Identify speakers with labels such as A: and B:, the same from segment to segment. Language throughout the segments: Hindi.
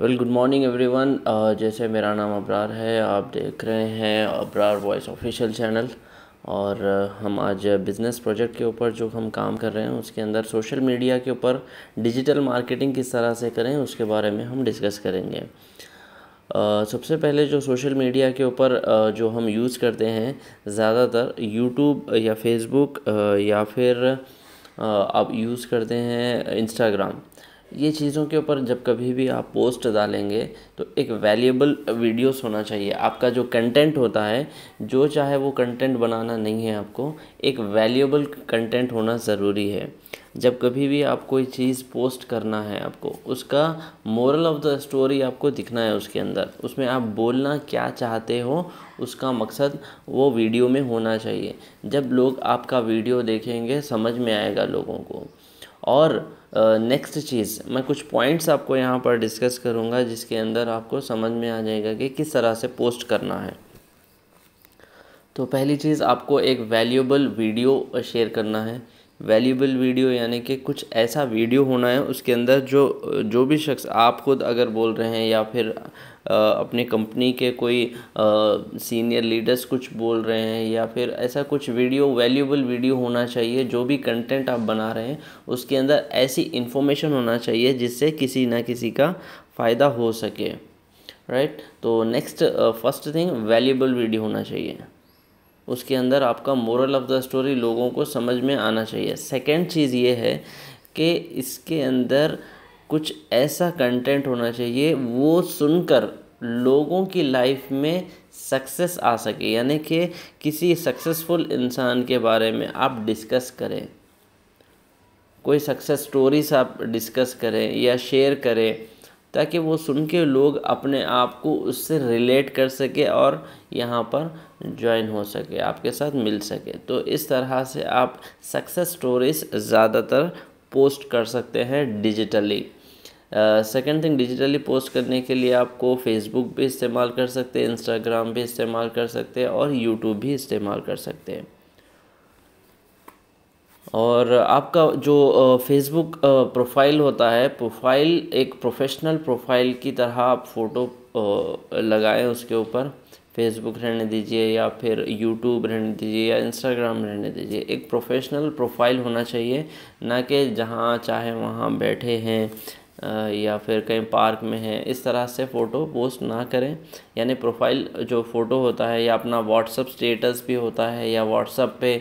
A: Well good morning everyone जैसे मेरा नाम अबरार है आप देख रहे हैं अबरार वॉइस ऑफिशियल चैनल और uh, हम आज बिज़नेस प्रोजेक्ट के ऊपर जो हम काम कर रहे हैं उसके अंदर सोशल मीडिया के ऊपर डिजिटल मार्केटिंग किस तरह से करें उसके बारे में हम डिस्कस करेंगे uh, सबसे पहले जो सोशल मीडिया के ऊपर uh, जो हम यूज़ करते हैं ज़्यादातर यूट्यूब या फेसबुक या फिर आप यूज़ करते हैं इंस्टाग्राम ये चीज़ों के ऊपर जब कभी भी आप पोस्ट डालेंगे तो एक वैल्यूबल वीडियोस होना चाहिए आपका जो कंटेंट होता है जो चाहे वो कंटेंट बनाना नहीं है आपको एक वैल्यूबल कंटेंट होना ज़रूरी है जब कभी भी आप कोई चीज़ पोस्ट करना है आपको उसका मोरल ऑफ द स्टोरी आपको दिखना है उसके अंदर उसमें आप बोलना क्या चाहते हो उसका मकसद वो वीडियो में होना चाहिए जब लोग आपका वीडियो देखेंगे समझ में आएगा लोगों को और नेक्स्ट चीज़ मैं कुछ पॉइंट्स आपको यहाँ पर डिस्कस करूँगा जिसके अंदर आपको समझ में आ जाएगा कि किस तरह से पोस्ट करना है तो पहली चीज़ आपको एक वैल्यूबल वीडियो शेयर करना है वैल्यूबल वीडियो यानी कि कुछ ऐसा वीडियो होना है उसके अंदर जो जो भी शख्स आप खुद अगर बोल रहे हैं या फिर अपने कंपनी के कोई सीनियर लीडर्स कुछ बोल रहे हैं या फिर ऐसा कुछ वीडियो वैल्यूबल वीडियो होना चाहिए जो भी कंटेंट आप बना रहे हैं उसके अंदर ऐसी इन्फॉर्मेशन होना चाहिए जिससे किसी ना किसी का फ़ायदा हो सके राइट right? तो next first thing valuable video होना चाहिए उसके अंदर आपका मोरल ऑफ़ द स्टोरी लोगों को समझ में आना चाहिए सेकेंड चीज़ ये है कि इसके अंदर कुछ ऐसा कंटेंट होना चाहिए वो सुनकर लोगों की लाइफ में सक्सेस आ सके यानी कि किसी सक्सेसफुल इंसान के बारे में आप डिस्कस करें कोई सक्सेस स्टोरीज आप डिस्कस करें या शेयर करें ताकि वो सुन के लोग अपने आप को उससे रिलेट कर सके और यहाँ पर ज्वाइन हो सके आपके साथ मिल सके तो इस तरह से आप सक्सेस स्टोरीज ज़्यादातर पोस्ट कर सकते हैं digitally second thing digitally post करने के लिए आपको फेसबुक भी इस्तेमाल कर सकते हैं इंस्टाग्राम भी इस्तेमाल कर सकते हैं और यूट्यूब भी इस्तेमाल कर सकते हैं और आपका जो फेसबुक प्रोफाइल होता है प्रोफाइल एक प्रोफेशनल प्रोफाइल की तरह आप फ़ोटो लगाएं उसके ऊपर फेसबुक रहने दीजिए या फिर यूट्यूब रहने दीजिए या इंस्टाग्राम रहने दीजिए एक प्रोफेशनल प्रोफाइल होना चाहिए ना कि जहाँ चाहे वहाँ बैठे हैं या फिर कहीं पार्क में है इस तरह से फ़ोटो पोस्ट ना करें यानी प्रोफाइल जो फ़ोटो होता है या अपना व्हाट्सअप स्टेटस भी होता है या व्हाट्सअप पे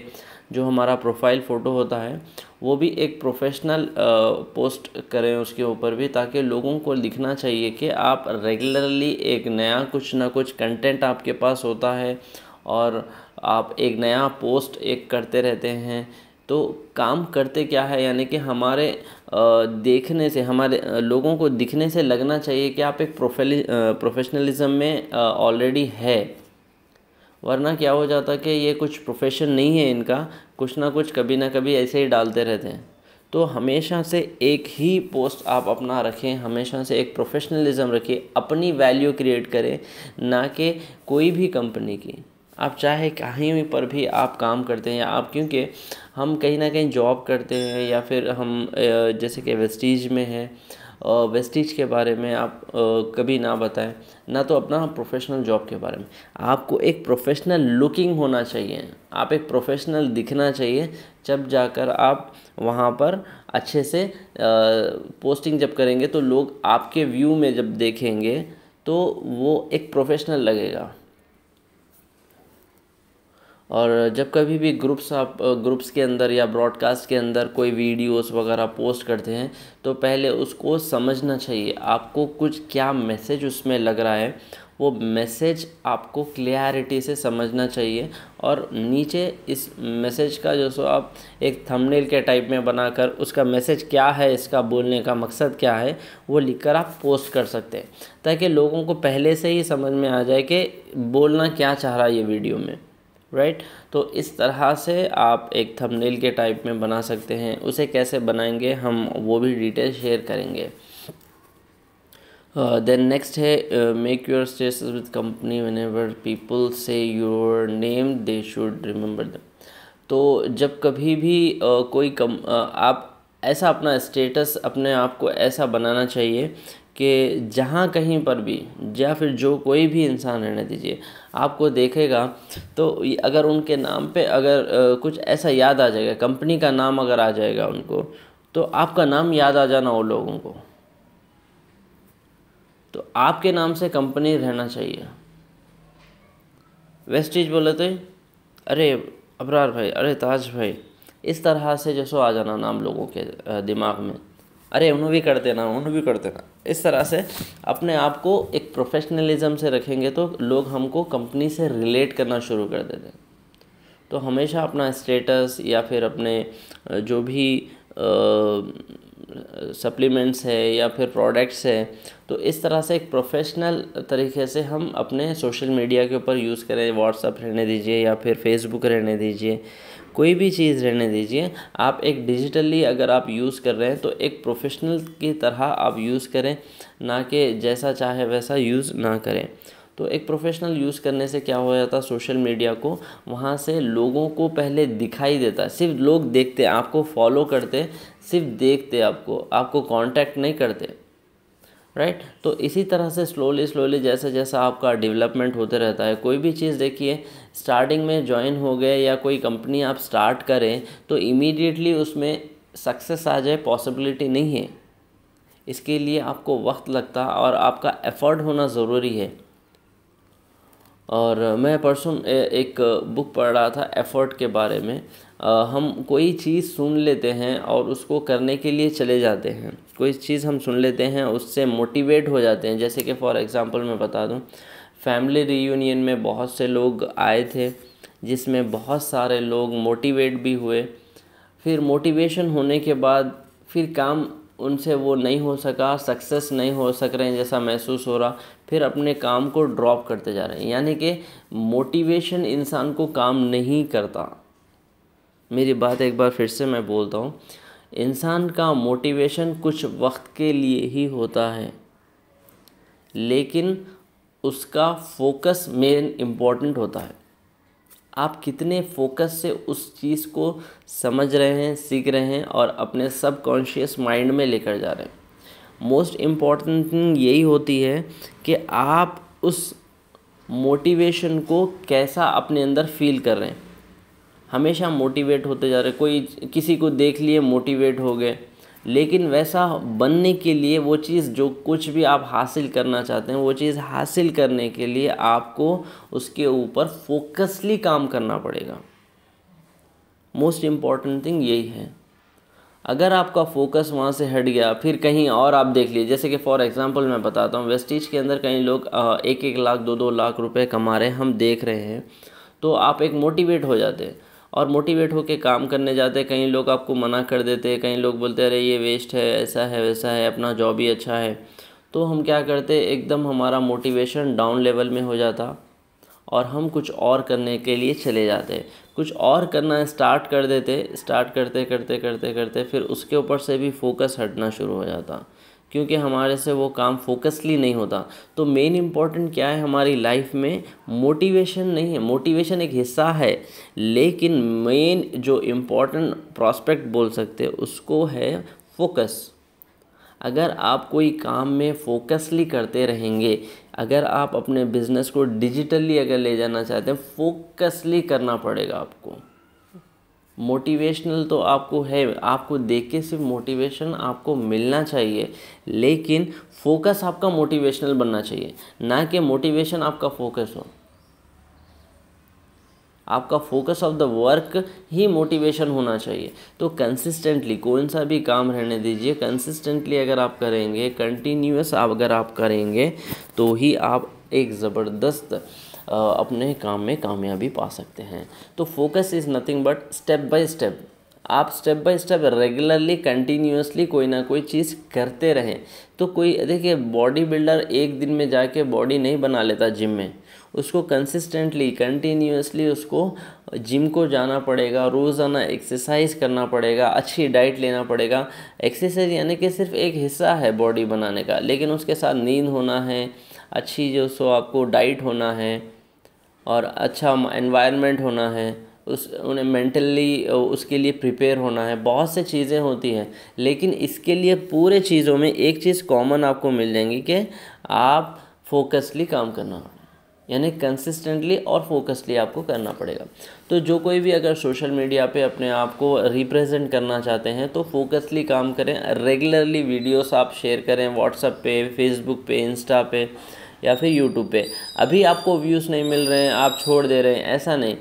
A: जो हमारा प्रोफाइल फ़ोटो होता है वो भी एक प्रोफेशनल पोस्ट करें उसके ऊपर भी ताकि लोगों को लिखना चाहिए कि आप रेगुलरली एक नया कुछ ना कुछ कंटेंट आपके पास होता है और आप एक नया पोस्ट एक करते रहते हैं तो काम करते क्या है यानी कि हमारे देखने से हमारे लोगों को दिखने से लगना चाहिए कि आप एक प्रोफेशनलिज़म में ऑलरेडी है वरना क्या हो जाता कि ये कुछ प्रोफेशन नहीं है इनका कुछ ना कुछ कभी ना कभी ऐसे ही डालते रहते हैं तो हमेशा से एक ही पोस्ट आप अपना रखें हमेशा से एक प्रोफेशनलिज्म रखें अपनी वैल्यू क्रिएट करें ना कि कोई भी कंपनी की आप चाहे कहीं पर भी आप काम करते हैं या आप क्योंकि हम कहीं ना कहीं जॉब करते हैं या फिर हम जैसे कि वेस्टीज में हैं वेस्टिज के बारे में आप कभी ना बताएं ना तो अपना प्रोफेशनल जॉब के बारे में आपको एक प्रोफेशनल लुकिंग होना चाहिए आप एक प्रोफेशनल दिखना चाहिए जब जाकर आप वहाँ पर अच्छे से पोस्टिंग जब करेंगे तो लोग आपके व्यू में जब देखेंगे तो वो एक प्रोफेशनल लगेगा और जब कभी भी ग्रुप्स आप ग्रुप्स के अंदर या ब्रॉडकास्ट के अंदर कोई वीडियोस वगैरह पोस्ट करते हैं तो पहले उसको समझना चाहिए आपको कुछ क्या मैसेज उसमें लग रहा है वो मैसेज आपको क्लियरिटी से समझना चाहिए और नीचे इस मैसेज का जो सो आप एक थंबनेल के टाइप में बनाकर उसका मैसेज क्या है इसका बोलने का मकसद क्या है वो लिखकर आप पोस्ट कर सकते हैं ताकि लोगों को पहले से ही समझ में आ जाए कि बोलना क्या चाह रहा है ये वीडियो में राइट right? तो इस तरह से आप एक थंबनेल के टाइप में बना सकते हैं उसे कैसे बनाएंगे हम वो भी डिटेल शेयर करेंगे देन uh, नेक्स्ट है make your status with company one ever people say your name they should remember the तो जब कभी भी uh, कोई कम uh, आप ऐसा अपना स्टेटस अपने आप को ऐसा बनाना चाहिए कि जहाँ कहीं पर भी या फिर जो कोई भी इंसान रहने दीजिए आपको देखेगा तो अगर उनके नाम पे अगर कुछ ऐसा याद आ जाएगा कंपनी का नाम अगर आ जाएगा उनको तो आपका नाम याद आ जाना वो लोगों को तो आपके नाम से कंपनी रहना चाहिए वेस्टिज बोले तो अरे अबरार भाई अरे ताज भाई इस तरह से जैसो आ जाना नाम लोगों के दिमाग में अरे उन्हें भी कर देना उन्हें भी कर देना इस तरह से अपने आप को एक प्रोफेशनलिज्म से रखेंगे तो लोग हमको कंपनी से रिलेट करना शुरू कर देते हैं तो हमेशा अपना स्टेटस या फिर अपने जो भी सप्लीमेंट्स है या फिर प्रोडक्ट्स है तो इस तरह से एक प्रोफेशनल तरीके से हम अपने सोशल मीडिया के ऊपर यूज़ करें व्हाट्सअप रहने दीजिए या फिर फेसबुक रहने दीजिए कोई भी चीज़ रहने दीजिए आप एक डिजिटली अगर आप यूज़ कर रहे हैं तो एक प्रोफेशनल की तरह आप यूज़ करें ना कि जैसा चाहे वैसा यूज़ ना करें तो एक प्रोफेशनल यूज़ करने से क्या हो जाता है सोशल मीडिया को वहाँ से लोगों को पहले दिखाई देता सिर्फ लोग देखते आपको फॉलो करते सिर्फ देखते आपको आपको कांटेक्ट नहीं करते राइट तो इसी तरह से स्लोली स्लोली जैसे जैसा आपका डेवलपमेंट होते रहता है कोई भी चीज़ देखिए स्टार्टिंग में ज्वाइन हो गए या कोई कंपनी आप स्टार्ट करें तो इमीडिएटली उसमें सक्सेस आ जाए पॉसिबिलिटी नहीं है इसके लिए आपको वक्त लगता और आपका एफर्ट होना ज़रूरी है और मैं परसों एक बुक पढ़ रहा था एफर्ट के बारे में हम कोई चीज़ सुन लेते हैं और उसको करने के लिए चले जाते हैं कोई चीज़ हम सुन लेते हैं उससे मोटिवेट हो जाते हैं जैसे कि फॉर एग्ज़ाम्पल मैं बता दूँ फैमिली रीयूनियन में बहुत से लोग आए थे जिसमें बहुत सारे लोग मोटिवेट भी हुए फिर मोटिवेशन होने के बाद फिर काम उनसे वो नहीं हो सका सक्सेस नहीं हो सक रहे हैं जैसा महसूस हो रहा फिर अपने काम को ड्रॉप करते जा रहे हैं यानी कि मोटिवेशन इंसान को काम नहीं करता मेरी बात एक बार फिर से मैं बोलता हूँ इंसान का मोटिवेशन कुछ वक्त के लिए ही होता है लेकिन उसका फोकस मेन इम्पॉर्टेंट होता है आप कितने फोकस से उस चीज़ को समझ रहे हैं सीख रहे हैं और अपने सब कॉन्शियस माइंड में लेकर जा रहे हैं मोस्ट इम्पॉर्टेंट थिंग यही होती है कि आप उस मोटिवेशन को कैसा अपने अंदर फील कर रहे हैं हमेशा मोटिवेट होते जा रहे कोई किसी को देख लिए मोटिवेट हो गए लेकिन वैसा बनने के लिए वो चीज़ जो कुछ भी आप हासिल करना चाहते हैं वो चीज़ हासिल करने के लिए आपको उसके ऊपर फोकसली काम करना पड़ेगा मोस्ट इम्पॉर्टेंट थिंग यही है अगर आपका फोकस वहाँ से हट गया फिर कहीं और आप देख लीजिए जैसे कि फॉर एग्जांपल मैं बताता हूँ वेस्टीज के अंदर कहीं लोग एक एक लाख दो दो लाख रुपए कमा रहे हैं हम देख रहे हैं तो आप एक मोटिवेट हो जाते हैं और मोटिवेट होकर काम करने जाते कई लोग आपको मना कर देते कई लोग बोलते अरे ये वेस्ट है ऐसा है वैसा है अपना जॉब ही अच्छा है तो हम क्या करते एकदम हमारा मोटिवेशन डाउन लेवल में हो जाता और हम कुछ और करने के लिए चले जाते कुछ और करना स्टार्ट कर देते स्टार्ट करते करते करते करते फिर उसके ऊपर से भी फोकस हटना शुरू हो जाता क्योंकि हमारे से वो काम फोकसली नहीं होता तो मेन इम्पॉर्टेंट क्या है हमारी लाइफ में मोटिवेशन नहीं है मोटिवेशन एक हिस्सा है लेकिन मेन जो इम्पॉर्टेंट प्रॉस्पेक्ट बोल सकते हैं उसको है फोकस अगर आप कोई काम में फोकसली करते रहेंगे अगर आप अपने बिजनेस को डिजिटली अगर ले जाना चाहते हैं फोकसली करना पड़ेगा आपको मोटिवेशनल तो आपको है आपको देख के सिर्फ मोटिवेशन आपको मिलना चाहिए लेकिन फोकस आपका मोटिवेशनल बनना चाहिए ना कि मोटिवेशन आपका फोकस हो आपका फोकस ऑफ द वर्क ही मोटिवेशन होना चाहिए तो कंसिस्टेंटली कौन सा भी काम रहने दीजिए कंसिस्टेंटली अगर आप करेंगे कंटिन्यूस अगर आप करेंगे तो ही आप एक ज़बरदस्त अपने काम में कामयाबी पा सकते हैं तो focus is nothing but step by step आप step by step regularly continuously कोई ना कोई चीज़ करते रहें तो कोई देखिए बॉडी बिल्डर एक दिन में जाके बॉडी नहीं बना लेता जिम में उसको कंसिस्टेंटली कंटिन्यूसली उसको जिम को जाना पड़ेगा रोज़ाना एक्सरसाइज करना पड़ेगा अच्छी डाइट लेना पड़ेगा एक्सरसाइज यानी कि सिर्फ एक हिस्सा है बॉडी बनाने का लेकिन उसके साथ नींद होना है अच्छी जो सो आपको डाइट होना है और अच्छा एनवायरनमेंट होना है उस उन्हें मेंटली उसके लिए प्रिपेयर होना है बहुत से चीज़ें होती हैं लेकिन इसके लिए पूरे चीज़ों में एक चीज़ कॉमन आपको मिल जाएंगी कि आप फोकसली काम करना यानी कंसिस्टेंटली और फोकसली आपको करना पड़ेगा तो जो कोई भी अगर सोशल मीडिया पे अपने आप को रिप्रेजेंट करना चाहते हैं तो फोकसली काम करें रेगुलरली वीडियोस आप शेयर करें व्हाट्सअप पे फेसबुक पे इंस्टा पे या फिर यूट्यूब पे अभी आपको व्यूज़ नहीं मिल रहे हैं आप छोड़ दे रहे हैं ऐसा नहीं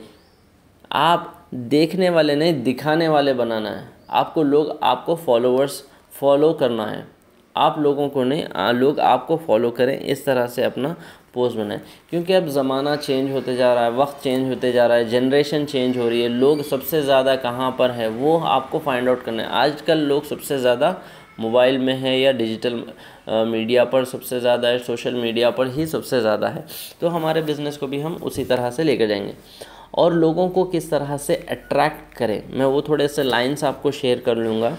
A: आप देखने वाले नहीं दिखाने वाले बनाना है आपको लोग आपको फॉलोअर्स फॉलो करना है आप लोगों को नहीं आ, लोग आपको फॉलो करें इस तरह से अपना पोस्ट बनाएं क्योंकि अब ज़माना चेंज होते जा रहा है वक्त चेंज होते जा रहा है जनरेशन चेंज हो रही है लोग सबसे ज़्यादा कहाँ पर है वो आपको फाइंड आउट करना है आजकल लोग सबसे ज़्यादा मोबाइल में है या डिजिटल मीडिया पर सबसे ज़्यादा है सोशल मीडिया पर ही सबसे ज़्यादा है तो हमारे बिज़नेस को भी हम उसी तरह से लेकर जाएंगे और लोगों को किस तरह से अट्रैक्ट करें मैं वो थोड़े से लाइंस आपको शेयर कर लूँगा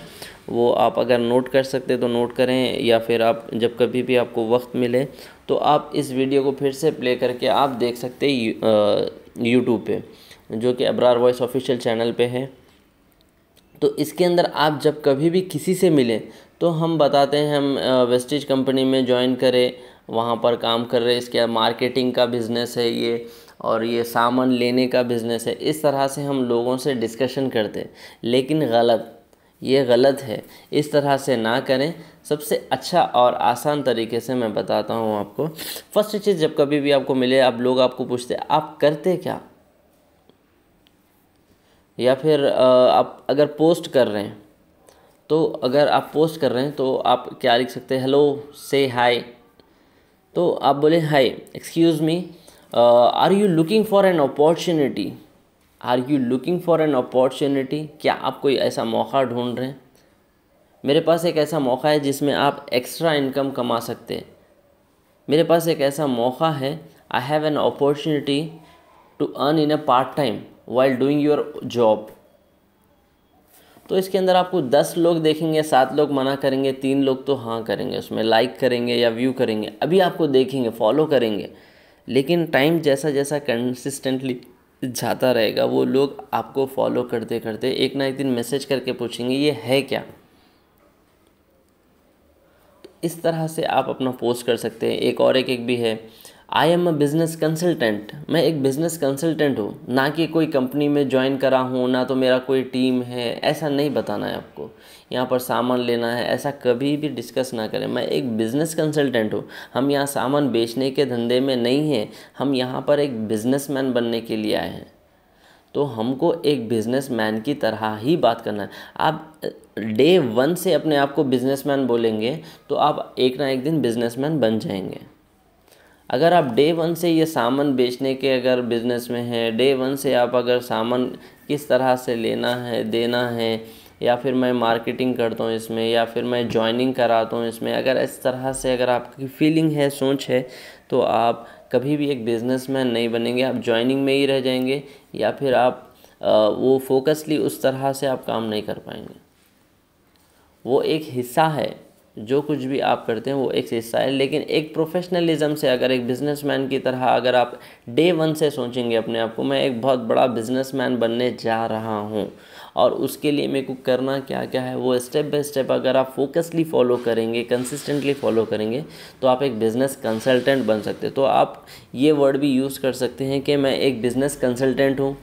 A: वो आप अगर नोट कर सकते तो नोट करें या फिर आप जब कभी भी आपको वक्त मिले तो आप इस वीडियो को फिर से प्ले करके आप देख सकते यूट्यूब पे जो कि अबरार वॉइस ऑफिशियल चैनल पे है तो इसके अंदर आप जब कभी भी किसी से मिलें तो हम बताते हैं हम वेस्टिज कंपनी में ज्वाइन करें वहाँ पर काम कर रहे इसके मार्केटिंग का बिज़नेस है ये और ये सामान लेने का बिज़नेस है इस तरह से हम लोगों से डिस्कशन करते लेकिन गलत ये गलत है इस तरह से ना करें सबसे अच्छा और आसान तरीके से मैं बताता हूँ आपको फर्स्ट चीज़ जब कभी भी आपको मिले आप लोग आपको पूछते आप करते क्या या फिर आप अगर पोस्ट कर रहे हैं तो अगर आप पोस्ट कर रहे हैं तो आप क्या लिख सकते हैं हेलो से हाय तो आप बोले hi excuse me are you looking for an opportunity are you looking for an opportunity क्या आप कोई ऐसा मौका ढूंढ रहे हैं मेरे पास एक ऐसा मौका है जिसमें आप एक्स्ट्रा इनकम कमा सकते हैं मेरे पास एक ऐसा मौका है I have an opportunity to earn in a part time while doing your job तो इसके अंदर आपको दस लोग देखेंगे सात लोग मना करेंगे तीन लोग तो हाँ करेंगे उसमें लाइक करेंगे या व्यू करेंगे अभी आपको देखेंगे फॉलो करेंगे लेकिन टाइम जैसा जैसा कंसिस्टेंटली जाता रहेगा वो लोग आपको फॉलो करते करते एक ना एक दिन मैसेज करके पूछेंगे ये है क्या तो इस तरह से आप अपना पोस्ट कर सकते हैं एक और एक एक भी है I am a business consultant मैं एक बिज़नेस कंसल्टेंट हूँ ना कि कोई कंपनी में ज्वाइन करा हूँ ना तो मेरा कोई टीम है ऐसा नहीं बताना है आपको यहाँ पर सामान लेना है ऐसा कभी भी डिस्कस ना करें मैं एक बिज़नेस कंसल्टेंट हूँ हम यहाँ सामान बेचने के धंधे में नहीं हैं हम यहाँ पर एक बिज़नेस बनने के लिए आए हैं तो हमको एक बिज़नेस की तरह ही बात करना है आप डे वन से अपने आप को बिज़नेस बोलेंगे तो आप एक ना एक दिन बिज़नेस बन जाएंगे अगर आप डे वन से ये सामान बेचने के अगर बिज़नेस में हैं डे वन से आप अगर सामान किस तरह से लेना है देना है या फिर मैं मार्केटिंग करता हूँ इसमें या फिर मैं ज्वाइनिंग कराता हूँ इसमें अगर इस तरह से अगर आपकी फीलिंग है सोच है तो आप कभी भी एक बिजनेसमैन नहीं बनेंगे आप ज्वाइनिंग में ही रह जाएंगे या फिर आप वो फोकसली उस तरह से आप काम नहीं कर पाएंगे वो एक हिस्सा है जो कुछ भी आप करते हैं वो एक हिस्सा है लेकिन एक प्रोफेशनलिज्म से अगर एक बिजनेसमैन की तरह अगर आप डे वन से सोचेंगे अपने आप को मैं एक बहुत बड़ा बिजनेसमैन बनने जा रहा हूँ और उसके लिए मेरे को करना क्या क्या है वो स्टेप बाय स्टेप अगर आप फोकसली फॉलो करेंगे कंसिस्टेंटली फॉलो करेंगे तो आप एक बिज़नेस कंसल्टेंट बन सकते तो आप ये वर्ड भी यूज़ कर सकते हैं कि मैं एक बिज़नेस कंसल्टेंट हूँ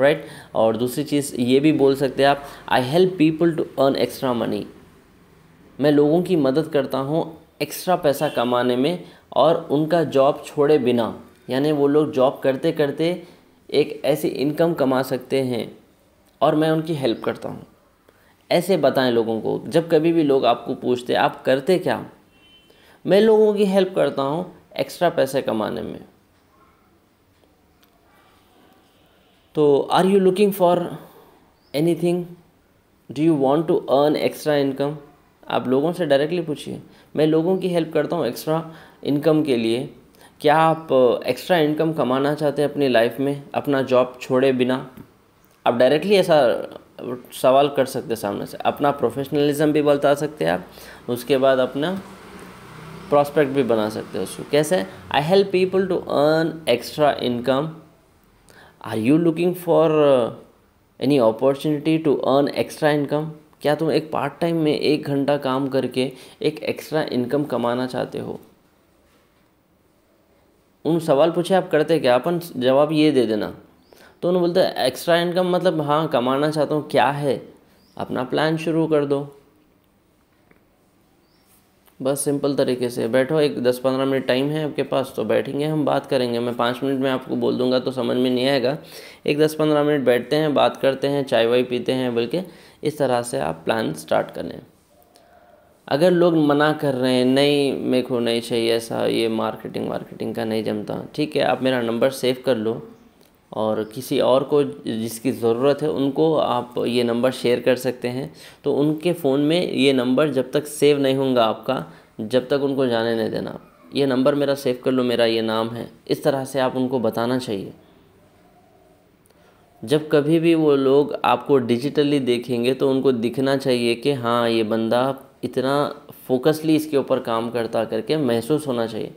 A: राइट और दूसरी चीज़ ये भी बोल सकते हैं आप I help people to earn extra money मैं लोगों की मदद करता हूँ एक्स्ट्रा पैसा कमाने में और उनका जॉब छोड़े बिना यानी वो लोग जॉब करते करते एक ऐसी इनकम कमा सकते हैं और मैं उनकी हेल्प करता हूँ ऐसे बताएं लोगों को जब कभी भी लोग आपको पूछते आप करते क्या मैं लोगों की हेल्प करता हूँ एक्स्ट्रा पैसे कमाने में तो are you looking for anything do you want to earn extra income आप लोगों से डायरेक्टली पूछिए मैं लोगों की हेल्प करता हूँ एक्स्ट्रा इनकम के लिए क्या आप एक्स्ट्रा इनकम कमाना चाहते हैं अपनी लाइफ में अपना जॉब छोड़े बिना आप डायरेक्टली ऐसा सवाल कर सकते हैं सामने से अपना प्रोफेशनलिज्म भी बता सकते हैं आप उसके बाद अपना प्रॉस्पेक्ट भी बना सकते हैं उसको कैसे I help people to earn extra income are you looking for any opportunity to earn extra income क्या तुम एक पार्ट टाइम में एक घंटा काम करके एक एक्स्ट्रा इनकम कमाना चाहते हो उन सवाल पूछे आप करते क्या अपन जवाब ये दे देना तो उन्होंने बोलते एक्स्ट्रा इनकम मतलब हाँ कमाना चाहता हूँ क्या है अपना प्लान शुरू कर दो बस सिंपल तरीके से बैठो एक दस पंद्रह मिनट टाइम है आपके पास तो बैठेंगे हम बात करेंगे मैं पाँच मिनट में आपको बोल दूंगा तो समझ में नहीं आएगा एक दस पंद्रह मिनट बैठते हैं बात करते हैं चाय वाय पीते हैं बल्कि इस तरह से आप प्लान स्टार्ट करें अगर लोग मना कर रहे हैं नहीं मेरे को नहीं चाहिए ऐसा ये मार्केटिंग मार्केटिंग का नहीं जमता ठीक है आप मेरा नंबर सेव कर लो और किसी और को जिसकी ज़रूरत है उनको आप ये नंबर शेयर कर सकते हैं तो उनके फ़ोन में ये नंबर जब तक सेव नहीं होगा आपका जब तक उनको जाने नहीं देना ये नंबर मेरा सेव कर लो मेरा ये नाम है इस तरह से आप उनको बताना चाहिए जब कभी भी वो लोग आपको डिजिटली देखेंगे तो उनको दिखना चाहिए कि हाँ ये बंदा इतना फोकसली इसके ऊपर काम करता करके महसूस होना चाहिए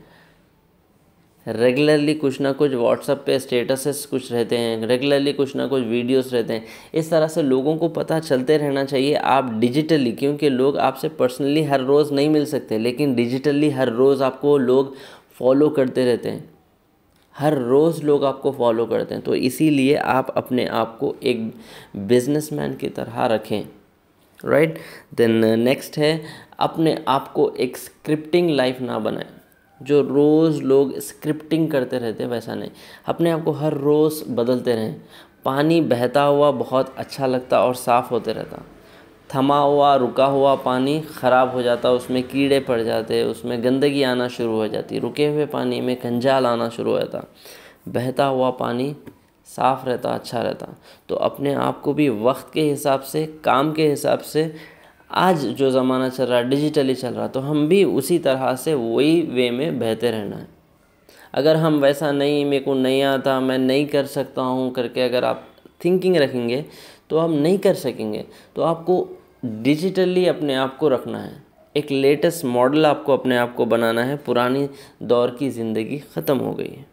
A: रेगुलरली कुछ ना कुछ व्हाट्सअप पे स्टेटसेस कुछ रहते हैं रेगुलरली कुछ ना कुछ वीडियोस रहते हैं इस तरह से लोगों को पता चलते रहना चाहिए आप डिजिटली क्योंकि लोग आपसे पर्सनली हर रोज़ नहीं मिल सकते लेकिन डिजिटली हर रोज़ आपको लोग फॉलो करते रहते हैं हर रोज़ लोग आपको फॉलो करते हैं तो इसीलिए आप अपने आप को एक बिजनेसमैन की तरह रखें राइट देन नेक्स्ट है अपने आप को एक स्क्रिप्टिंग लाइफ ना बनाएं जो रोज़ लोग स्क्रिप्टिंग करते रहते हैं वैसा नहीं अपने आप को हर रोज़ बदलते रहें पानी बहता हुआ बहुत अच्छा लगता और साफ़ होते रहता थमा हुआ रुका हुआ पानी ख़राब हो जाता है उसमें कीड़े पड़ जाते हैं उसमें गंदगी आना शुरू हो जाती रुके हुए पानी में कंजाल आना शुरू हो जाता बहता हुआ पानी साफ़ रहता अच्छा रहता तो अपने आप को भी वक्त के हिसाब से काम के हिसाब से आज जो ज़माना चल रहा है डिजिटली चल रहा तो हम भी उसी तरह से वही वे में बहते रहना है अगर हम वैसा नहीं मेरे को नहीं आता मैं नहीं कर सकता हूँ करके अगर आप थिंकिंग रखेंगे तो आप नहीं कर सकेंगे तो आपको डिजिटली अपने आप को रखना है एक लेटेस्ट मॉडल आपको अपने आप को बनाना है पुरानी दौर की ज़िंदगी ख़त्म हो गई है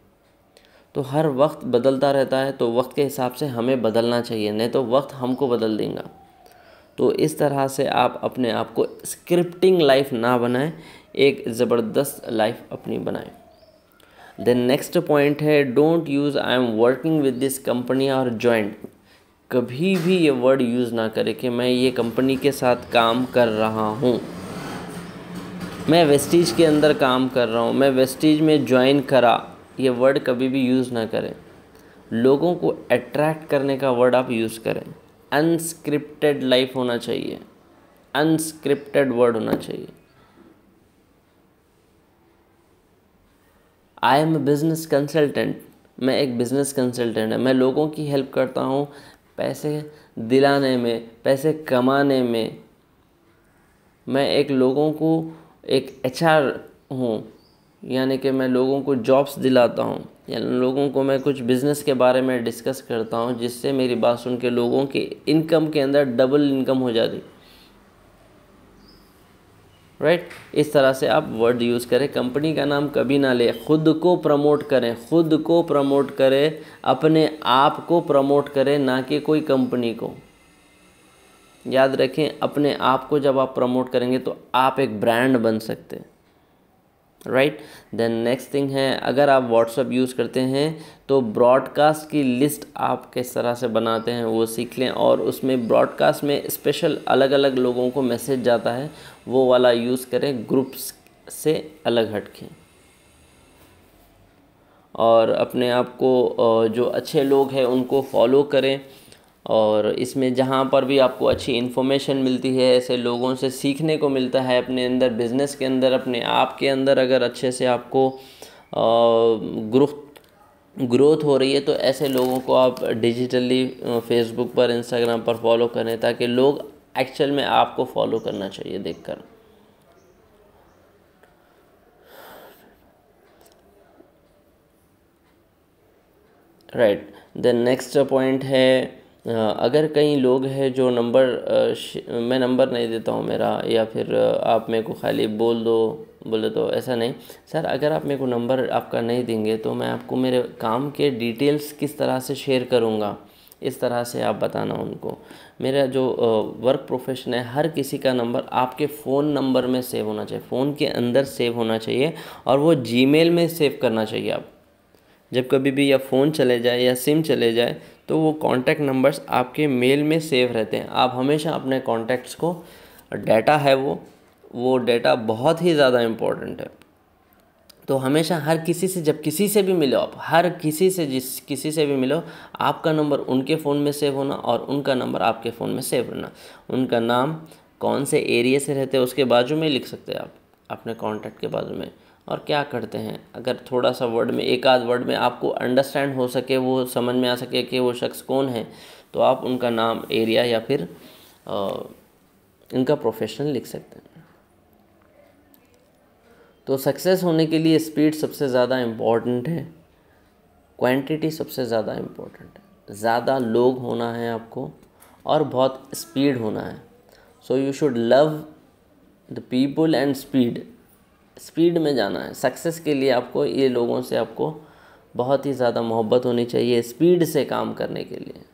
A: तो हर वक्त बदलता रहता है तो वक्त के हिसाब से हमें बदलना चाहिए नहीं तो वक्त हमको बदल देंगे तो इस तरह से आप अपने आप को स्क्रिप्टिंग लाइफ ना बनाएं एक ज़बरदस्त लाइफ अपनी बनाएं देन नेक्स्ट पॉइंट है don't use I am working with this company और जॉइंट कभी भी ये वर्ड यूज़ ना करें कि मैं ये कंपनी के साथ काम कर रहा हूँ मैं वेस्टीज के अंदर काम कर रहा हूँ मैं वेस्टीज में ज्वाइन करा ये वर्ड कभी भी यूज़ ना करें लोगों को अट्रैक्ट करने का वर्ड आप यूज़ करें अनस्क्रिप्टेड लाइफ होना चाहिए अनस्क्रिप्टेड वर्ड होना चाहिए आई एम बिज़नेस कंसल्टेंट मैं एक बिज़नेस कंसल्टेंट है मैं लोगों की हेल्प करता हूँ पैसे दिलाने में पैसे कमाने में मैं एक लोगों को एक एच आर हूँ यानी कि मैं लोगों को जॉब्स दिलाता हूँ या लोगों को मैं कुछ बिज़नेस के बारे में डिस्कस करता हूँ जिससे मेरी बात सुन के लोगों के इनकम के अंदर डबल इनकम हो जाती राइट right? इस तरह से आप वर्ड यूज़ करें कंपनी का नाम कभी ना लें खुद को प्रमोट करें खुद को प्रमोट करें अपने आप को प्रमोट करें ना कि कोई कंपनी को याद रखें अपने आप को जब आप प्रमोट करेंगे तो आप एक ब्रांड बन सकते राइट देन नेक्स्ट थिंग है अगर आप व्हाट्सअप यूज़ करते हैं तो ब्रॉडकास्ट की लिस्ट आप किस तरह से बनाते हैं वो सीख लें और उसमें ब्रॉडकास्ट में स्पेशल अलग अलग लोगों को मैसेज जाता है वो वाला यूज़ करें ग्रुप्स से अलग हट के और अपने आप को जो अच्छे लोग हैं उनको फॉलो करें और इसमें जहाँ पर भी आपको अच्छी इन्फॉर्मेशन मिलती है ऐसे लोगों से सीखने को मिलता है अपने अंदर बिज़नेस के अंदर अपने आप के अंदर अगर अच्छे से आपको ग्रुप ग्रोथ हो रही है तो ऐसे लोगों को आप डिजिटली फेसबुक पर इंस्टाग्राम पर फॉलो करें ताकि लोग एक्चुअल में आपको फॉलो करना चाहिए देखकर राइट देन नेक्स्ट पॉइंट है अगर कई लोग हैं जो नंबर मैं नंबर नहीं देता हूँ मेरा या फिर आप मेरे को खाली बोल दो बोले तो ऐसा नहीं सर अगर आप मेरे को नंबर आपका नहीं देंगे तो मैं आपको मेरे काम के डिटेल्स किस तरह से शेयर करूँगा इस तरह से आप बताना उनको मेरा जो वर्क प्रोफेशन है हर किसी का नंबर आपके फ़ोन नंबर में सेव होना चाहिए फ़ोन के अंदर सेव होना चाहिए और वो जीमेल में सेव करना चाहिए आप जब कभी भी या फ़ोन चले जाए या सिम चले जाए तो वो कॉन्टैक्ट नंबर्स आपके मेल में सेव रहते हैं आप हमेशा अपने कॉन्टैक्ट्स को डाटा है वो वो डाटा बहुत ही ज़्यादा इम्पॉर्टेंट है तो हमेशा हर किसी से जब किसी से भी मिलो आप हर किसी से जिस किसी से भी मिलो आपका नंबर उनके फ़ोन में सेव होना और उनका नंबर आपके फ़ोन में सेव रहना उनका नाम कौन से एरिया से रहते हैं उसके बाजू में लिख सकते हैं आप अपने कॉन्टैक्ट के बाजू में और क्या करते हैं अगर थोड़ा सा वर्ड में एक आध वर्ड में आपको अंडरस्टैंड हो सके वो समझ में आ सके कि वो शख्स कौन है तो आप उनका नाम एरिया या फिर आ, इनका प्रोफेशनल लिख सकते हैं तो सक्सेस होने के लिए स्पीड सबसे ज़्यादा इम्पॉर्टेंट है क्वांटिटी सबसे ज़्यादा इम्पॉर्टेंट है ज़्यादा लोग होना है आपको और बहुत स्पीड होना है so you should love the people and speed speed में जाना है सक्सेस के लिए आपको ये लोगों से आपको बहुत ही ज़्यादा मोहब्बत होनी चाहिए स्पीड से काम करने के लिए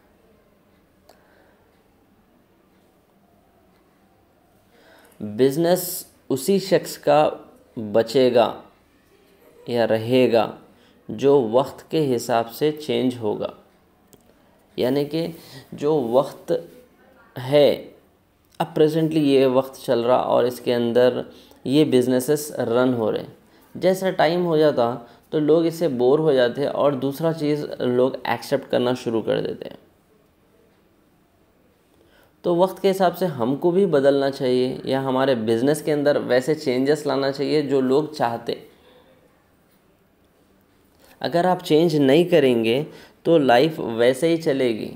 A: बिजनेस उसी शख्स का बचेगा या रहेगा जो वक्त के हिसाब से चेंज होगा यानी कि जो वक्त है अब प्रेजेंटली ये वक्त चल रहा और इसके अंदर ये बिजनेसेस रन हो रहे जैसा टाइम हो जाता तो लोग इसे बोर हो जाते और दूसरा चीज़ लोग एक्सेप्ट करना शुरू कर देते हैं तो वक्त के हिसाब से हमको भी बदलना चाहिए या हमारे बिज़नेस के अंदर वैसे चेंजेस लाना चाहिए जो लोग चाहते अगर आप चेंज नहीं करेंगे तो लाइफ वैसे ही चलेगी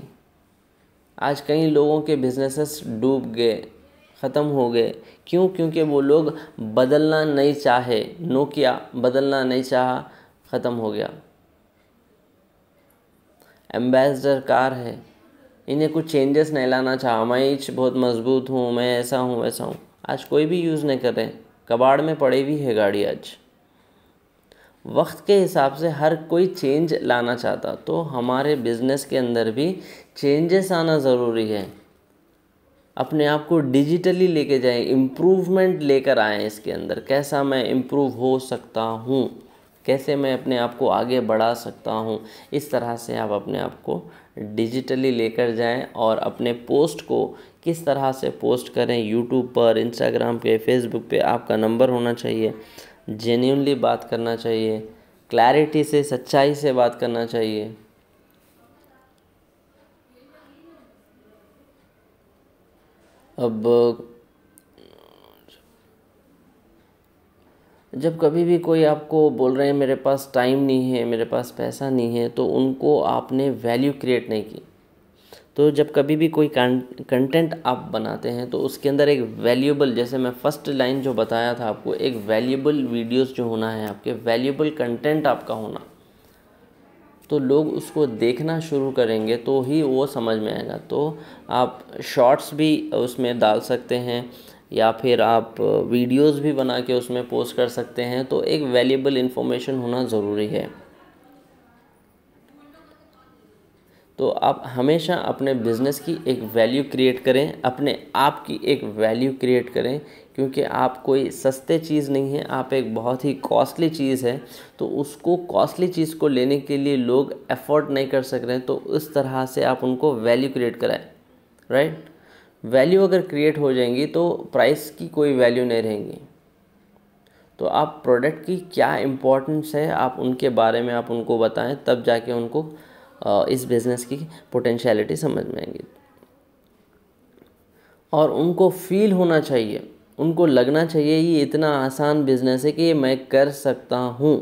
A: आज कई लोगों के बिजनेसेस डूब गए ख़त्म हो गए क्यों क्योंकि वो लोग बदलना नहीं चाहे नो किया बदलना नहीं चाहा ख़त्म हो गया एम्बेसडर कार है इन्हें कुछ चेंजेस नहीं लाना चाह मैं बहुत मजबूत हूँ मैं ऐसा हूँ वैसा हूँ आज कोई भी यूज़ नहीं कर रहे कबाड़ में पड़ी हुई है गाड़ी आज वक्त के हिसाब से हर कोई चेंज लाना चाहता तो हमारे बिजनेस के अंदर भी चेंजेस आना ज़रूरी है अपने आप को डिजिटली लेके जाएं इम्प्रूवमेंट लेकर आएँ इसके अंदर कैसा मैं इम्प्रूव हो सकता हूँ कैसे मैं अपने आप को आगे बढ़ा सकता हूँ इस तरह से आप अपने आप को डिजिटली लेकर जाएं और अपने पोस्ट को किस तरह से पोस्ट करें यूट्यूब पर इंस्टाग्राम पे फेसबुक पे आपका नंबर होना चाहिए जेन्यूनली बात करना चाहिए क्लैरिटी से सच्चाई से बात करना चाहिए अब जब कभी भी कोई आपको बोल रहे हैं मेरे पास टाइम नहीं है मेरे पास पैसा नहीं है तो उनको आपने वैल्यू क्रिएट नहीं की तो जब कभी भी कोई कंटेंट आप बनाते हैं तो उसके अंदर एक वैल्यूबल जैसे मैं फर्स्ट लाइन जो बताया था आपको एक वैल्यूबल वीडियोस जो होना है आपके वैल्यूबल कंटेंट आपका होना तो लोग उसको देखना शुरू करेंगे तो ही वो समझ में आएगा तो आप शॉर्ट्स भी उसमें डाल सकते हैं या फिर आप वीडियोस भी बना के उसमें पोस्ट कर सकते हैं तो एक वैल्यूबल इन्फॉर्मेशन होना ज़रूरी है तो आप हमेशा अपने बिज़नेस की एक वैल्यू क्रिएट करें अपने आप की एक वैल्यू क्रिएट करें क्योंकि आप कोई सस्ते चीज़ नहीं है आप एक बहुत ही कॉस्टली चीज़ है तो उसको कॉस्टली चीज़ को लेने के लिए लोग एफोर्ड नहीं कर सक रहे हैं तो इस तरह से आप उनको वैल्यू क्रिएट कराएं राइट वैल्यू अगर क्रिएट हो जाएंगी तो प्राइस की कोई वैल्यू नहीं रहेंगी तो आप प्रोडक्ट की क्या इम्पोर्टेंस है आप उनके बारे में आप उनको बताएं तब जाके उनको इस बिज़नेस की पोटेंशियलिटी समझ में आएंगी और उनको फील होना चाहिए उनको लगना चाहिए ये इतना आसान बिज़नेस है कि मैं कर सकता हूँ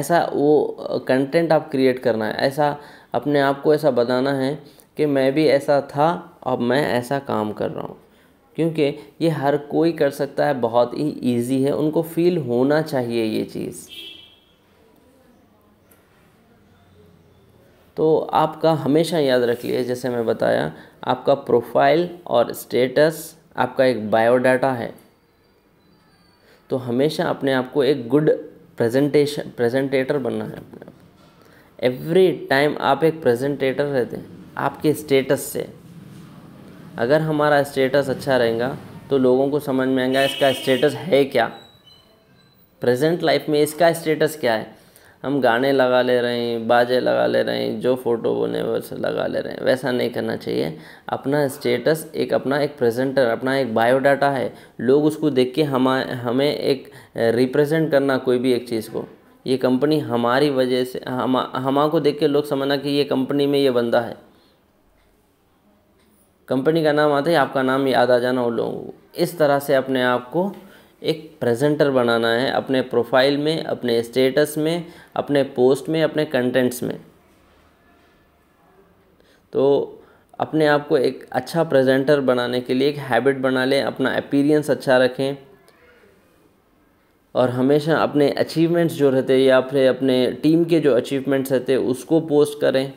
A: ऐसा वो कंटेंट आप क्रिएट करना है ऐसा अपने आप को ऐसा बताना है कि मैं भी ऐसा था अब मैं ऐसा काम कर रहा हूँ क्योंकि ये हर कोई कर सकता है बहुत ही ईजी है उनको फील होना चाहिए ये चीज़ तो आपका हमेशा याद रखिए जैसे मैं बताया आपका प्रोफाइल और स्टेटस आपका एक बायोडाटा है तो हमेशा अपने आप को एक गुड प्रेजेंटेशन प्रेजेंटेटर बनना है अपने आप एवरी टाइम आप एक प्रेजेंटेटर रहते हैं आपके स्टेटस से अगर हमारा स्टेटस अच्छा रहेगा तो लोगों को समझ में आएगा इसका स्टेटस है क्या प्रेजेंट लाइफ में इसका स्टेटस क्या है हम गाने लगा ले रहे हैं बाजे लगा ले रहे हैं जो फ़ोटो बोने वैसे लगा ले रहे हैं वैसा नहीं करना चाहिए अपना स्टेटस एक अपना एक प्रेजेंटर अपना एक बायोडाटा है लोग उसको देख के हम हमें एक रिप्रेजेंट करना कोई भी एक चीज़ को ये कंपनी हमारी वजह से हम हमा को देख के लोग समझना कि ये कंपनी में ये बंदा है कंपनी का नाम आता ही आपका नाम याद आ जाना उन लोगों को इस तरह से अपने आप को एक प्रेजेंटर बनाना है अपने प्रोफाइल में अपने स्टेटस में अपने पोस्ट में अपने कंटेंट्स में तो अपने आप को एक अच्छा प्रेजेंटर बनाने के लिए एक हैबिट बना लें अपना अपीरियंस अच्छा रखें और हमेशा अपने अचीवमेंट्स जो रहते हैं या फिर अपने टीम के जो अचीवमेंट्स रहते हैं उसको पोस्ट करें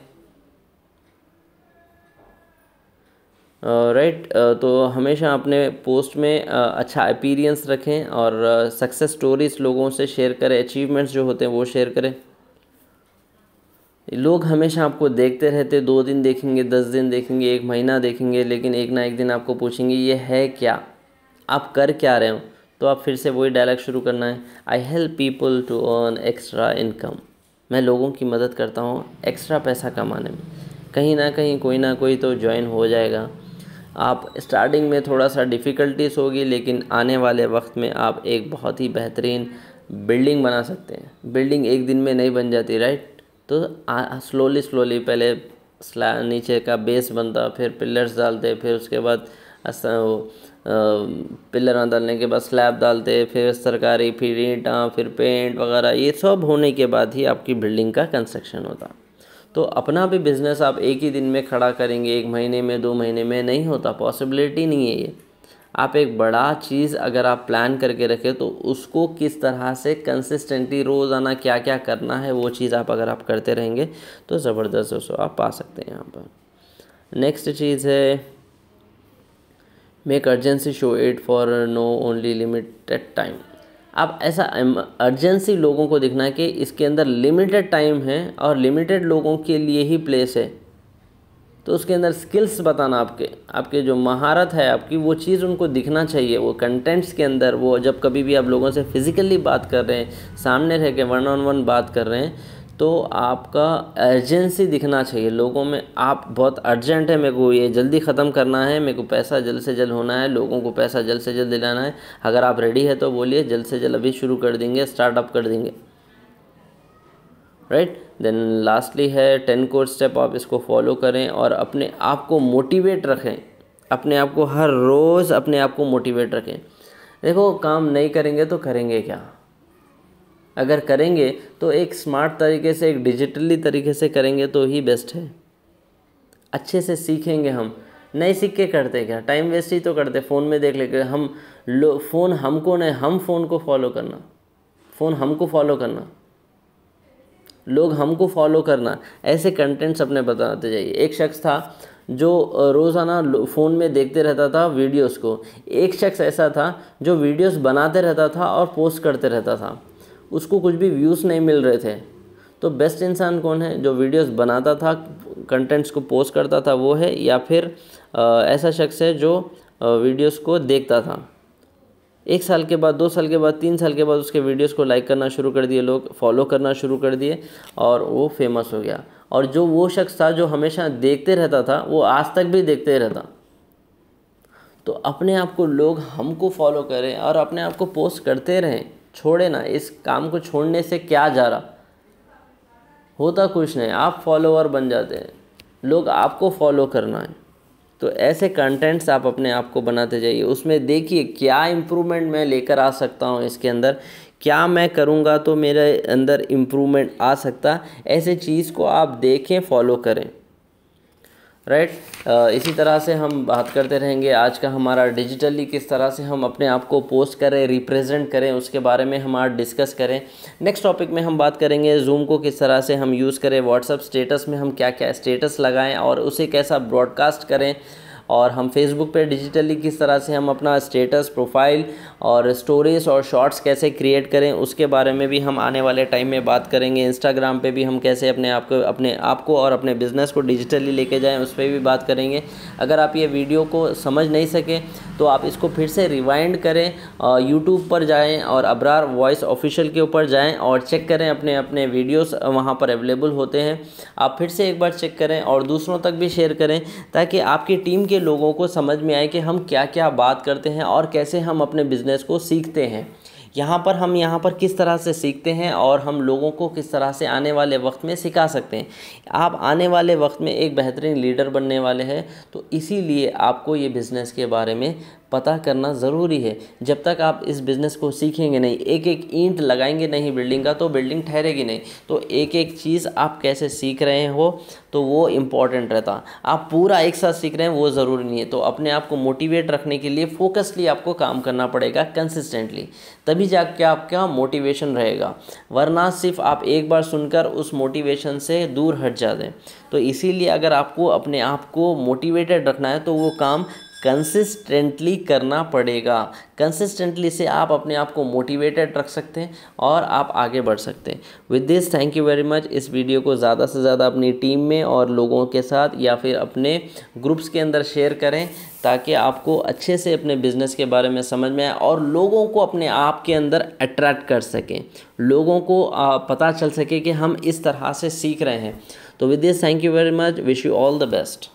A: राइट तो हमेशा अपने पोस्ट में अच्छा अपीरियंस रखें और सक्सेस स्टोरीज लोगों से शेयर करें अचीवमेंट्स जो होते हैं वो शेयर करें लोग हमेशा आपको देखते रहते दो दिन देखेंगे दस दिन देखेंगे एक महीना देखेंगे लेकिन एक ना एक दिन आपको पूछेंगे ये है क्या आप कर क्या रहे हो तो आप फिर से वही डायलॉग शुरू करना है I help people to earn extra income मैं लोगों की मदद करता हूँ एक्स्ट्रा पैसा कमाने में कहीं ना कहीं कोई ना कोई तो ज्वाइन हो जाएगा आप स्टार्टिंग में थोड़ा सा डिफ़िकल्टीज होगी लेकिन आने वाले वक्त में आप एक बहुत ही बेहतरीन बिल्डिंग बना सकते हैं बिल्डिंग एक दिन में नहीं बन जाती राइट तो स्लोली स्लोली पहले नीचे का बेस बनता फिर पिलर्स डालते फिर उसके बाद पिलर डालने के बाद स्लैब डालते फिर सरकारी फिर ईंटा फिर पेंट वगैरह ये सब होने के बाद ही आपकी बिल्डिंग का कंस्ट्रक्शन होता तो अपना भी बिज़नेस आप एक ही दिन में खड़ा करेंगे एक महीने में दो महीने में नहीं होता पॉसिबिलिटी नहीं है ये आप एक बड़ा चीज़ अगर आप प्लान करके रखें तो उसको किस तरह से कंसिस्टेंटली रोज़ाना क्या क्या करना है वो चीज़ आप अगर आप करते रहेंगे तो ज़बरदस्त उसको आप पा सकते हैं यहाँ पर नेक्स्ट चीज़ है make urgency show it for no only limited time आप ऐसा अर्जेंसी लोगों को देखना है कि इसके अंदर लिमिटेड टाइम है और लिमिटेड लोगों के लिए ही प्लेस है तो उसके अंदर स्किल्स बताना आपके आपके जो महारत है आपकी वो चीज़ उनको दिखना चाहिए वो कंटेंट्स के अंदर वो जब कभी भी आप लोगों से फिज़िकली बात कर रहे हैं सामने रह के वन ऑन वन बात कर रहे हैं तो आपका अर्जेंसी दिखना चाहिए लोगों में आप बहुत अर्जेंट है मेरे को ये जल्दी ख़त्म करना है मेरे को पैसा जल्द से जल्द होना है लोगों को पैसा जल्द से जल्द दिलाना है अगर आप रेडी है तो बोलिए जल्द से जल्द अभी शुरू कर देंगे स्टार्टअप कर देंगे राइट देन लास्टली है टेन कोर स्टेप आप इसको फॉलो करें और अपने आप को मोटिवेट रखें अपने आप को हर रोज़ अपने आप को मोटिवेट रखें देखो काम नहीं करेंगे तो करेंगे क्या अगर करेंगे तो एक स्मार्ट तरीके से एक डिजिटली तरीके से करेंगे तो ही बेस्ट है अच्छे से सीखेंगे हम नहीं सीख के करते क्या टाइम वेस्ट ही तो करते फ़ोन में देख लेकर हम लो फ़ोन हमको नहीं हम फ़ोन को फॉलो करना फ़ोन हमको फॉलो करना लोग हमको फॉलो करना ऐसे कंटेंट्स अपने बताते जाइए एक शख्स था जो रोज़ाना फ़ोन में देखते रहता था वीडियोस को एक शख्स ऐसा था जो वीडियोस बनाते रहता था और पोस्ट करते रहता था उसको कुछ भी व्यूज़ नहीं मिल रहे थे तो बेस्ट इंसान कौन है जो वीडियोस बनाता था कंटेंट्स को पोस्ट करता था वो है या फिर आ, ऐसा शख्स है जो वीडियोस को देखता था एक साल के बाद दो साल के बाद तीन साल के बाद उसके वीडियोस को लाइक करना शुरू कर दिए लोग फॉलो करना शुरू कर दिए और वो फेमस हो गया और जो वो शख्स था जो हमेशा देखते रहता था वो आज तक भी देखते रहता तो अपने आप को लोग हमको फॉलो करें और अपने आप को पोस्ट करते रहें छोड़े ना इस काम को छोड़ने से क्या जा रहा होता कुछ नहीं आप फॉलोअर बन जाते हैं लोग आपको फॉलो करना है तो ऐसे कंटेंट्स आप अपने आप को बनाते जाइए उसमें देखिए क्या इम्प्रूवमेंट मैं लेकर आ सकता हूँ इसके अंदर क्या मैं करूँगा तो मेरे अंदर इम्प्रूवमेंट आ सकता ऐसे चीज़ को आप देखें फॉलो करें राइट uh, इसी तरह से हम बात करते रहेंगे आज का हमारा डिजिटली किस तरह से हम अपने आप को पोस्ट करें रिप्रेजेंट करें उसके बारे में हम आज डिस्कस करें नेक्स्ट टॉपिक में हम बात करेंगे जूम को किस तरह से हम यूज़ करें व्हाट्सअप स्टेटस में हम क्या क्या स्टेटस लगाएं और उसे कैसा ब्रॉडकास्ट करें और हम फेसबुक पे डिजिटली किस तरह से हम अपना स्टेटस प्रोफाइल और स्टोरीज और शॉर्ट्स कैसे क्रिएट करें उसके बारे में भी हम आने वाले टाइम में बात करेंगे इंस्टाग्राम पे भी हम कैसे अपने आप को अपने आप को और अपने बिज़नेस को डिजिटली लेके जाएँ उस पर भी बात करेंगे अगर आप ये वीडियो को समझ नहीं सके तो आप इसको फिर से रिवाइंड करें यूट्यूब पर जाएँ और अबरार वॉइस ऑफिशियल के ऊपर जाएँ और चेक करें अपने अपने वीडियोस वहाँ पर अवेलेबल होते हैं आप फिर से एक बार चेक करें और दूसरों तक भी शेयर करें ताकि आपकी टीम के के लोगों को समझ में आए कि हम क्या क्या बात करते हैं और कैसे हम अपने बिज़नेस को सीखते हैं यहाँ पर हम यहाँ पर किस तरह से सीखते हैं और हम लोगों को किस तरह से आने वाले वक्त में सिखा सकते हैं आप आने वाले वक्त में एक बेहतरीन लीडर बनने वाले हैं तो इसीलिए आपको ये बिज़नेस के बारे में पता करना ज़रूरी है जब तक आप इस बिज़नेस को सीखेंगे नहीं एक एक ईंट लगाएंगे नहीं बिल्डिंग का तो बिल्डिंग ठहरेगी नहीं तो एक एक चीज़ आप कैसे सीख रहे हो तो वो इम्पॉर्टेंट रहता आप पूरा एक साथ सीख रहे हैं वो ज़रूरी नहीं है तो अपने आप को मोटिवेट रखने के लिए फोकसली आपको काम करना पड़ेगा कंसिस्टेंटली तभी जाके आपका मोटिवेशन रहेगा वरना सिर्फ आप एक बार सुनकर उस मोटिवेशन से दूर हट जा दें तो इसीलिए अगर आपको अपने आप को मोटिवेटेड रखना है तो वो काम कंसिस्टेंटली करना पड़ेगा कंसिस्टेंटली से आप अपने आप को मोटिवेटेड रख सकते हैं और आप आगे बढ़ सकते हैं with this thank you very much इस वीडियो को ज़्यादा से ज़्यादा अपनी टीम में और लोगों के साथ या फिर अपने ग्रुप्स के अंदर शेयर करें ताकि आपको अच्छे से अपने बिज़नेस के बारे में समझ में आए और लोगों को अपने आप के अंदर अट्रैक्ट कर सकें लोगों को पता चल सके कि हम इस तरह से सीख रहे हैं तो with this thank you very much wish you all the best